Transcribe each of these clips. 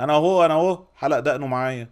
انا اهو انا اهو حلق دقنه معايا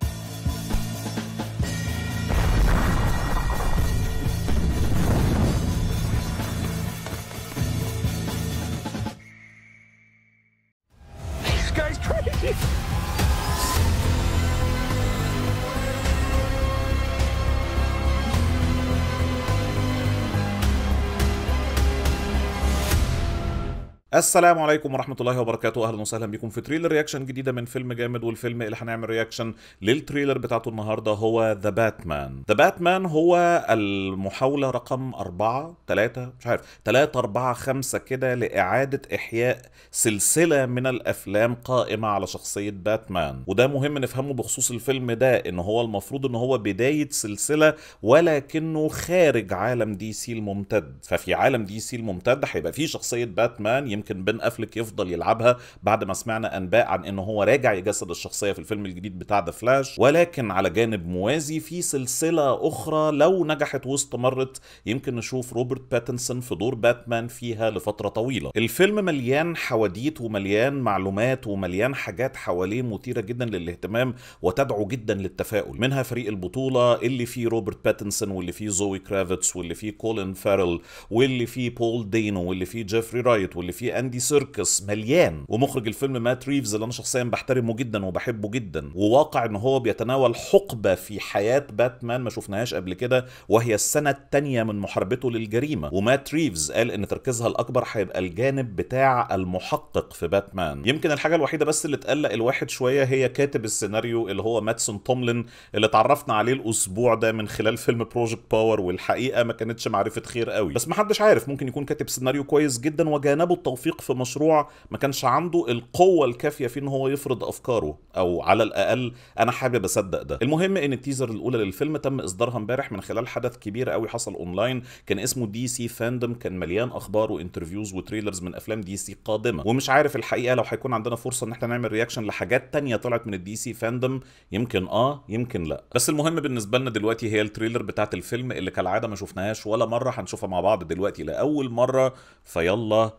السلام عليكم ورحمه الله وبركاته اهلا وسهلا بكم في تريلر رياكشن جديده من فيلم جامد والفيلم اللي هنعمل رياكشن للتريلر بتاعته النهارده هو ذا باتمان ذا باتمان هو المحاوله رقم أربعة ثلاثة مش عارف ثلاثة أربعة خمسة كده لاعاده احياء سلسله من الافلام قائمه على شخصيه باتمان وده مهم نفهمه بخصوص الفيلم ده ان هو المفروض ان هو بدايه سلسله ولكنه خارج عالم دي سي الممتد ففي عالم دي سي الممتد هيبقى فيه شخصيه باتمان يمكن يمكن بن افلك يفضل يلعبها بعد ما سمعنا انباء عن ان هو راجع يجسد الشخصيه في الفيلم الجديد بتاع ذا فلاش ولكن على جانب موازي في سلسله اخرى لو نجحت واستمرت يمكن نشوف روبرت باتنسون في دور باتمان فيها لفتره طويله الفيلم مليان حواديت ومليان معلومات ومليان حاجات حواليه مثيره جدا للاهتمام وتدعو جدا للتفاؤل منها فريق البطوله اللي فيه روبرت باتنسون واللي فيه زوي كرافيتس واللي فيه كولين فارل واللي فيه بول دينو واللي فيه جيفري رايت واللي فيه اندي سيركس مليان ومخرج الفيلم مات ريفز اللي انا شخصيا بحترمه جدا وبحبه جدا وواقع ان هو بيتناول حقبه في حياه باتمان ما شفناهاش قبل كده وهي السنه الثانيه من محاربته للجريمه ومات ريفز قال ان تركيزها الاكبر هيبقى الجانب بتاع المحقق في باتمان يمكن الحاجه الوحيده بس اللي تقلق الواحد شويه هي كاتب السيناريو اللي هو ماتسون توملن اللي اتعرفنا عليه الاسبوع ده من خلال فيلم بروجكت باور والحقيقه ما كانتش معرفه خير قوي بس محدش عارف ممكن يكون كاتب سيناريو كويس جدا وجانبه التوفيق التوفيق في مشروع ما كانش عنده القوه الكافيه فيه ان هو يفرض افكاره او على الاقل انا حابب اصدق ده المهم ان التيزر الاولى للفيلم تم اصدارها امبارح من خلال حدث كبير قوي حصل اونلاين كان اسمه دي سي فاندم كان مليان اخبار وانترفيوز وتريلرز من افلام دي سي قادمه ومش عارف الحقيقه لو هيكون عندنا فرصه ان احنا نعمل رياكشن لحاجات تانية طلعت من الدي سي فاندم يمكن اه يمكن لا بس المهم بالنسبه لنا دلوقتي هي التريلر بتاعت الفيلم اللي كالعاده ما شفناهاش ولا مره هنشوفها مع بعض دلوقتي لاول مره فيلا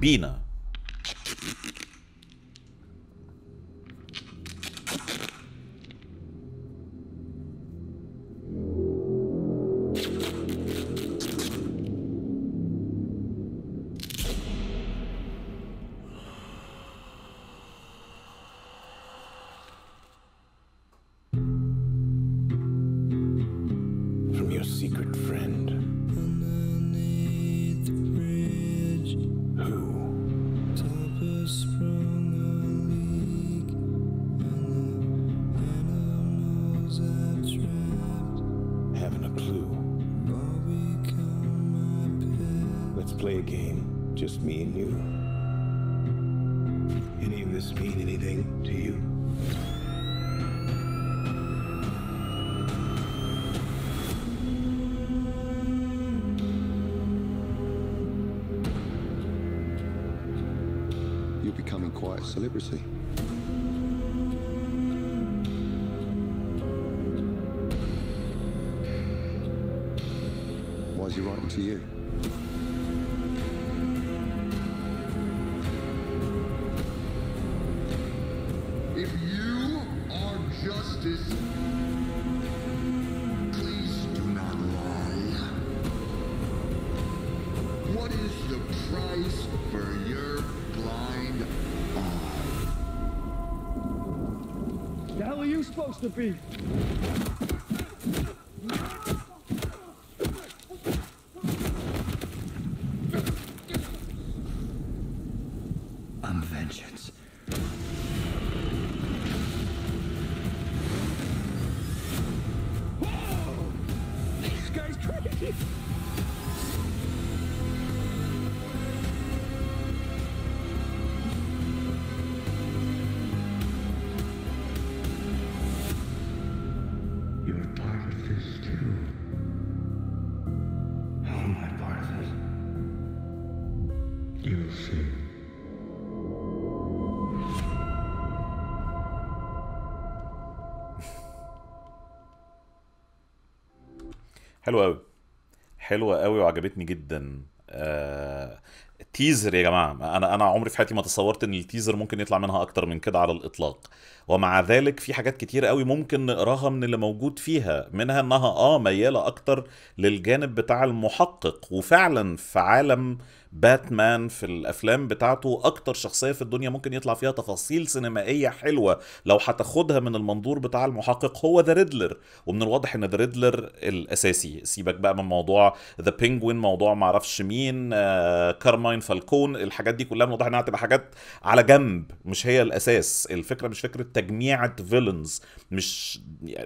Bina. Let's play a game, just me and you. Any of this mean anything to you? You're becoming quite a celebrity. Why is he writing to you? hell are you supposed to be? حلوه قوي حلوه قوي وعجبتني جدا آه... تيزر يا جماعه انا انا عمري في حياتي ما تصورت ان التيزر ممكن يطلع منها اكتر من كده على الاطلاق ومع ذلك في حاجات كتير قوي ممكن نقراها من اللي موجود فيها منها انها اه مياله اكتر للجانب بتاع المحقق وفعلا في عالم باتمان في الافلام بتاعته اكتر شخصيه في الدنيا ممكن يطلع فيها تفاصيل سينمائيه حلوه لو هتاخدها من المنظور بتاع المحقق هو ذا ريدلر ومن الواضح ان ذا ريدلر الاساسي سيبك بقى من موضوع ذا بينجوين موضوع معرفش مين آه كارماين فالكون الحاجات دي كلها من الواضح انها هتبقى حاجات على جنب مش هي الاساس الفكره مش فكره تجميعه فيلنز مش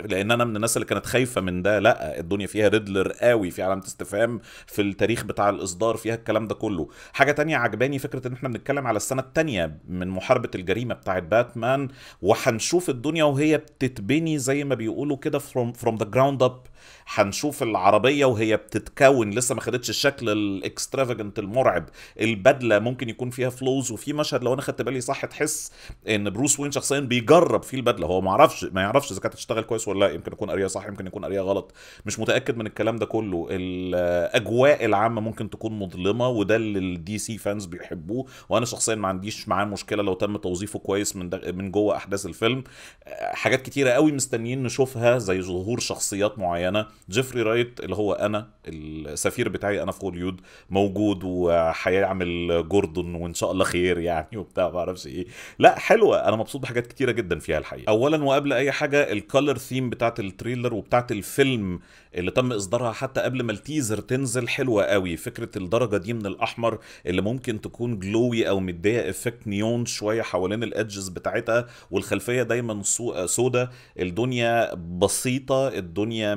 لان انا من الناس اللي كانت خايفه من ده لا الدنيا فيها ريدلر قوي في علامه استفهام في التاريخ بتاع الاصدار فيها الكلام ده كله كله حاجه تانية عجباني فكره ان احنا بنتكلم على السنه التانية من محاربه الجريمه بتاعه باتمان وهنشوف الدنيا وهي بتتبني زي ما بيقولوا كده فروم فروم ذا جراوند اب هنشوف العربيه وهي بتتكون لسه ما خدتش الشكل الاكسترافاجنت المرعب البدله ممكن يكون فيها فلوز وفي مشهد لو انا خدت بالي صح تحس ان بروس وين شخصيا بيجرب فيه البدله هو ما يعرفش ما يعرفش اذا كانت هتشتغل كويس ولا لا يمكن يكون قاريها صح يمكن يكون قاريها غلط مش متاكد من الكلام ده كله الاجواء العامه ممكن تكون مظلمه وده اللي الدي سي فانز بيحبوه وانا شخصيا ما عنديش معاه مشكله لو تم توظيفه كويس من من جوه احداث الفيلم آه، حاجات كتيره قوي مستنيين نشوفها زي ظهور شخصيات معينه جيفري رايت اللي هو انا السفير بتاعي انا في هوليود موجود وهيعمل جوردن وان شاء الله خير يعني وبتاع ما اعرفش ايه لا حلوه انا مبسوط بحاجات كتيره جدا فيها الحقيقه اولا وقبل اي حاجه الكالر ثيم بتاعت التريلر وبتاعت الفيلم اللي تم اصدارها حتى قبل ما التيزر تنزل حلوه قوي فكره الدرجه دي من الاحمر الاحمر اللي ممكن تكون جلوي او مديه افكت نيون شويه حوالين الادجز بتاعتها والخلفيه دايما سودا الدنيا بسيطه الدنيا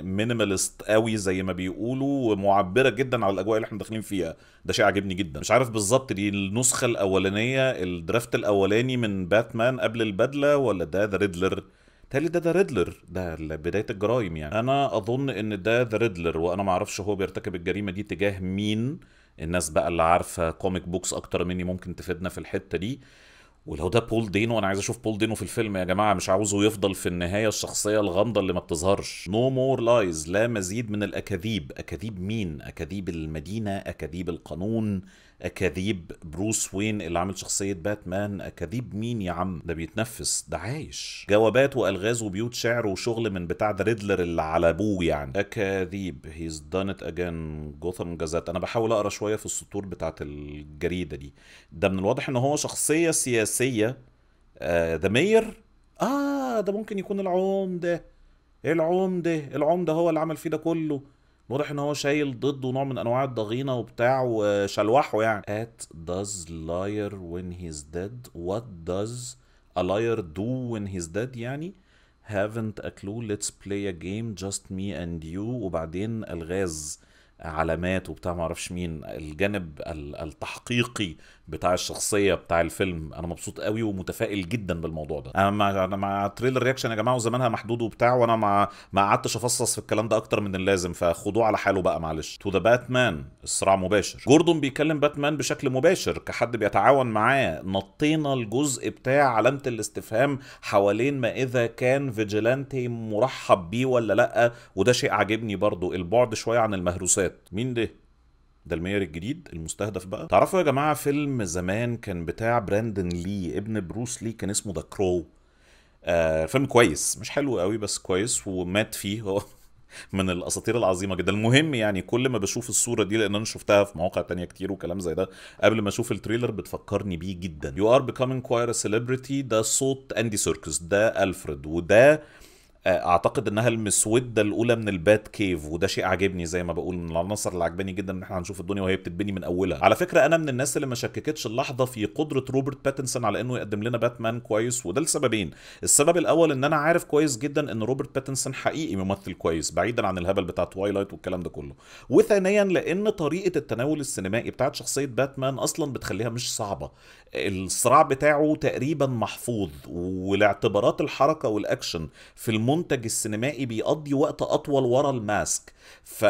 مينيماليست قوي زي ما بيقولوا ومعبره جدا على الاجواء اللي احنا داخلين فيها ده شيء عاجبني جدا مش عارف بالظبط دي النسخه الاولانيه الدرافت الاولاني من باتمان قبل البدله ولا ده ذا ريدلر تالي ده ذا ريدلر ده بدايه الجرايم يعني انا اظن ان ده ذا ريدلر وانا ما اعرفش هو بيرتكب الجريمه دي تجاه مين الناس بقى اللي عارفه كوميك بوكس اكتر مني ممكن تفيدنا في الحته دي ولو ده بول دينو انا عايز اشوف بول دينو في الفيلم يا جماعه مش عاوزه يفضل في النهايه الشخصيه الغامضه اللي ما بتظهرش نو مور لايز لا مزيد من الاكاذيب اكاذيب مين اكاذيب المدينه اكاذيب القانون اكاذيب بروس وين اللي عامل شخصيه باتمان اكاذيب مين يا عم ده بيتنفس ده عايش جوابات والغاز وبيوت شعر وشغل من بتاع ذا ريدلر اللي على ابوه يعني اكاذيب هيز دان ات اجان جوثام جازات انا بحاول اقرا شويه في السطور بتاعت الجريده دي ده من الواضح ان هو شخصيه سياسيه ذا آه مير اه ده ممكن يكون العمده العمده العمده هو اللي عمل فيه ده كله واضح ان هو شايل ضده نوع من انواع الضغينه وبتاع وشلوحه يعني at does liar when he's dead what does a liar do when he's dead يعني haven't a clue let's play a game just me and you وبعدين الغاز علامات وبتاع ما اعرفش مين الجانب التحقيقي بتاع الشخصيه بتاع الفيلم انا مبسوط قوي ومتفائل جدا بالموضوع ده انا مع انا مع تريلر رياكشن يا جماعه وزمانها محدود وبتاع وانا ما ما قعدتش افصص في الكلام ده اكتر من اللازم فخدوه على حاله بقى معلش تو ذا باتمان الصراع مباشر جوردون بيكلم باتمان بشكل مباشر كحد بيتعاون معاه نطينا الجزء بتاع علامه الاستفهام حوالين ما اذا كان فيجيلانتي مرحب بيه ولا لا وده شيء عاجبني برضو البعد شويه عن المهروسات فات مين ده ده المير الجديد المستهدف بقى تعرفوا يا جماعه فيلم زمان كان بتاع براندن لي ابن بروس لي كان اسمه ذا كرو آه فيلم كويس مش حلو قوي بس كويس ومات فيه هو من الاساطير العظيمه جدا المهم يعني كل ما بشوف الصوره دي لان انا شفتها في مواقع تانية كتير وكلام زي ده قبل ما اشوف التريلر بتفكرني بيه جدا يو ار becoming كوير سيلبرتي ده صوت اندي سيركس ده الفريد وده اعتقد انها المسوده الاولى من البات كيف وده شيء عاجبني زي ما بقول من العناصر اللي عجباني جدا ان احنا هنشوف الدنيا وهي بتتبني من اولها على فكره انا من الناس اللي ما شككتش اللحظه في قدره روبرت باتنسون على انه يقدم لنا باتمان كويس وده لسببين السبب الاول ان انا عارف كويس جدا ان روبرت باتنسون حقيقي ممثل كويس بعيدا عن الهبل بتاع توايلايت والكلام ده كله وثانيا لان طريقه التناول السينمائي بتاعت شخصيه باتمان اصلا بتخليها مش صعبه الصراع بتاعه تقريبا محفوظ والاعتبارات الحركه والاكشن في الم المنتج السينمائي بيقضي وقت اطول ورا الماسك ف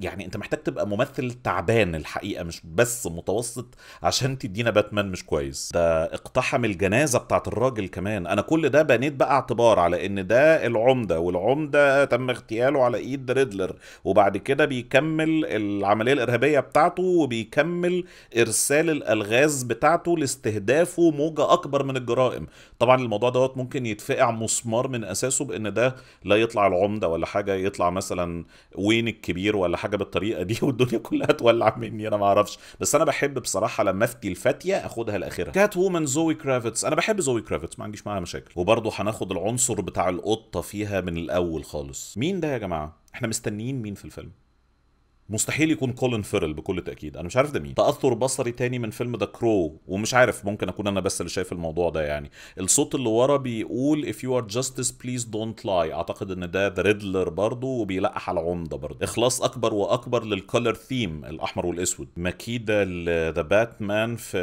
يعني انت محتاج تبقى ممثل تعبان الحقيقه مش بس متوسط عشان تدينا باتمان مش كويس ده اقتحم الجنازه بتاعت الراجل كمان انا كل ده بنيت بقى اعتبار على ان ده العمده والعمده تم اغتياله على ايد ريدلر وبعد كده بيكمل العمليه الارهابيه بتاعته وبيكمل ارسال الالغاز بتاعته لاستهدافه موجه اكبر من الجرائم طبعا الموضوع دوت ممكن يتفقع مسمار من اساسه بان ده لا يطلع العمده ولا حاجه يطلع مثلا وين الكبير ولا حاجه بالطريقه دي والدنيا كلها تولع مني انا ما اعرفش بس انا بحب بصراحه لما افتي الفتيه اخدها لاخرها كات وومن زوي كرافتس انا بحب زوي كرافتس ما عنديش معاها مشاكل وبرضه هناخد العنصر بتاع القطه فيها من الاول خالص مين ده يا جماعه احنا مستنيين مين في الفيلم مستحيل يكون كولين فيرل بكل تاكيد انا مش عارف ده مين تاثر بصري تاني من فيلم ذا كرو ومش عارف ممكن اكون انا بس اللي شايف الموضوع ده يعني الصوت اللي ورا بيقول if you are justice please don't lie اعتقد ان ده ذا ريدلر برضه وبيلقح على عمده برضه اخلاص اكبر واكبر للكولر ثيم الاحمر والاسود مكيده ذا باتمان في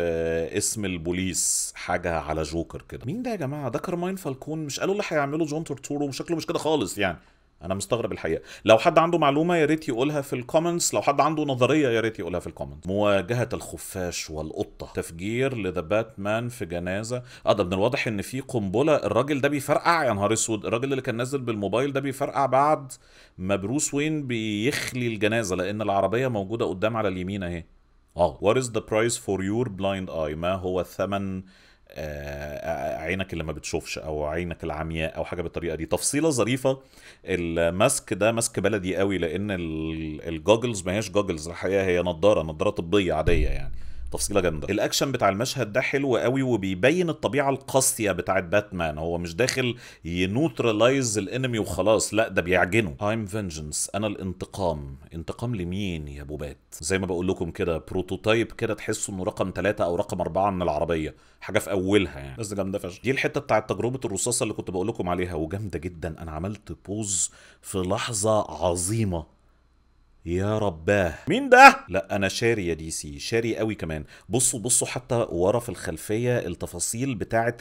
اسم البوليس حاجه على جوكر كده مين ده يا جماعه ده كارماين فالكون مش قالوا اللي هيعمله جون تورتورو وشكله مش كده خالص يعني انا مستغرب الحقيقه لو حد عنده معلومه يا ريت يقولها في الكومنتس لو حد عنده نظريه يا ريت يقولها في الكومنتس مواجهه الخفاش والقطه تفجير لذا باتمان في جنازه اه ده من الواضح ان في قنبله الراجل ده بيفرقع يا نهار اسود الراجل اللي كان نازل بالموبايل ده بيفرقع بعد ما بروس وين بيخلي الجنازه لان العربيه موجوده قدام على اليمين اهي اه وات از ذا برايس فور يور بلايند اي ما هو الثمن آه، آه، عينك اللي ما بتشوفش او عينك العمياء او حاجه بالطريقه دي تفصيله ظريفه الماسك ده ماسك بلدي قوي لان الجوجلز ما هياش جوجلز الحقيقه هي نضاره نضاره طبيه عاديه يعني تفصيله جامده الاكشن بتاع المشهد ده حلو قوي وبيبين الطبيعه القاسيه بتاعه باتمان هو مش داخل ينوترلايز الانمي وخلاص لا ده بيعجنه تايم فينجنس انا الانتقام انتقام لمين يا بوبات زي ما بقول لكم كده بروتوتايب كده تحسه انه رقم ثلاثة او رقم أربعة من العربيه حاجه في اولها يعني بس جامده فشخ دي الحته بتاعه تجربه الرصاصه اللي كنت بقول لكم عليها وجامده جدا انا عملت بوز في لحظه عظيمه يا رباه مين ده لا انا شاري يا دي سي شاري قوي كمان بصوا بصوا حتى ورا في الخلفيه التفاصيل بتاعه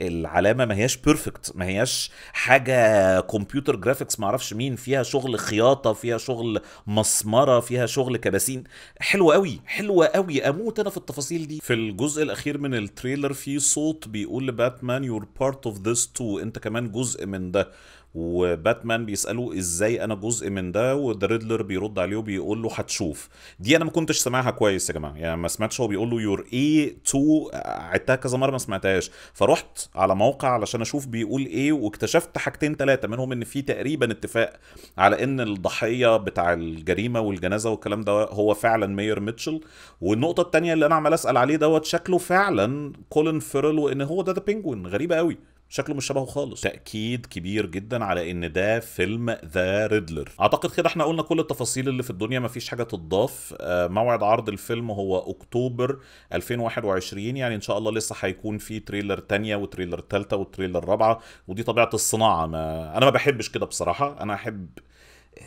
العلامه ما هياش بيرفكت ما هياش حاجه كمبيوتر جرافيكس ما اعرفش مين فيها شغل خياطه فيها شغل مسمره فيها شغل كباسين حلوه قوي حلوه قوي اموت انا في التفاصيل دي في الجزء الاخير من التريلر في صوت بيقول لباتمان يور بارت اوف ذس تو انت كمان جزء من ده وباتمان بيساله ازاي انا جزء من ده ودريدلر بيرد عليه وبيقول له هتشوف دي انا ما كنتش سامعها كويس يا جماعه يعني ما سمعتش هو بيقول له يور اي تو عدتها كذا مره ما سمعتهاش فرحت على موقع علشان اشوف بيقول ايه واكتشفت حاجتين ثلاثه منهم ان في تقريبا اتفاق على ان الضحيه بتاع الجريمه والجنازه والكلام ده هو فعلا مير ميتشل والنقطه الثانيه اللي انا عمال اسال عليه دوت شكله فعلا كولين فيرل وان هو ده ذا بينجوين غريبه قوي شكله مش شبهه خالص تاكيد كبير جدا على ان ده فيلم ذا ريدلر اعتقد كده احنا قلنا كل التفاصيل اللي في الدنيا مفيش حاجه تضاف آه، موعد عرض الفيلم هو اكتوبر 2021 يعني ان شاء الله لسه هيكون في تريلر تانية وتريلر ثالثه وتريلر رابعة ودي طبيعه الصناعه ما انا ما بحبش كده بصراحه انا احب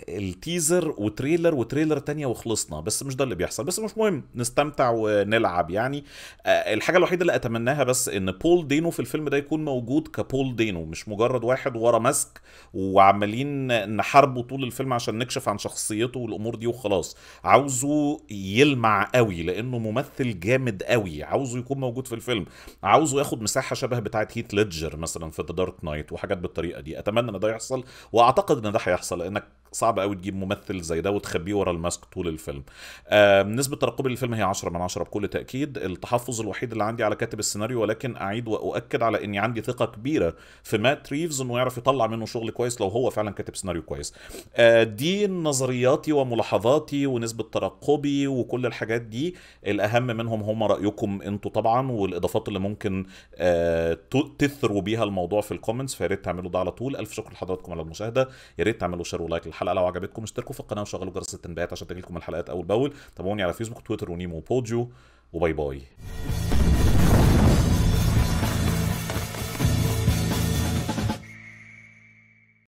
التيزر وتريلر وتريلر تانية وخلصنا بس مش ده اللي بيحصل بس مش مهم نستمتع ونلعب يعني آه، الحاجة الوحيدة اللي أتمناها بس إن بول دينو في الفيلم ده يكون موجود كبول دينو مش مجرد واحد ورا ماسك وعمالين نحاربه طول الفيلم عشان نكشف عن شخصيته والأمور دي وخلاص عاوزه يلمع قوي لأنه ممثل جامد قوي عاوزه يكون موجود في الفيلم عاوزه ياخد مساحة شبه بتاعة هيت ليدجر مثلا في ذا دارك نايت وحاجات بالطريقة دي أتمنى إن ده يحصل وأعتقد إن ده هيحصل لأنك صعب قوي تجيب ممثل زي ده وتخبيه ورا الماسك طول الفيلم آه نسبه ترقبي للفيلم هي 10 من 10 بكل تاكيد التحفظ الوحيد اللي عندي على كاتب السيناريو ولكن اعيد واؤكد على اني عندي ثقه كبيره في مات ريفز انه يعرف يطلع منه شغل كويس لو هو فعلا كاتب سيناريو كويس آه دي نظرياتي وملاحظاتي ونسبه ترقبي وكل الحاجات دي الاهم منهم هم رايكم انتوا طبعا والاضافات اللي ممكن آه تثروا بيها الموضوع في الكومنتس فيا ريت تعملوا ده على طول الف شكر لحضراتكم على المشاهده يا ريت تعملوا شير ولايك للحلقه الحلقه لو عجبتكم اشتركوا في القناه وشغلوا جرس التنبيهات عشان تجيلكم الحلقات اول باول تابعوني على فيسبوك تويتر ونيمو بوديو وباي باي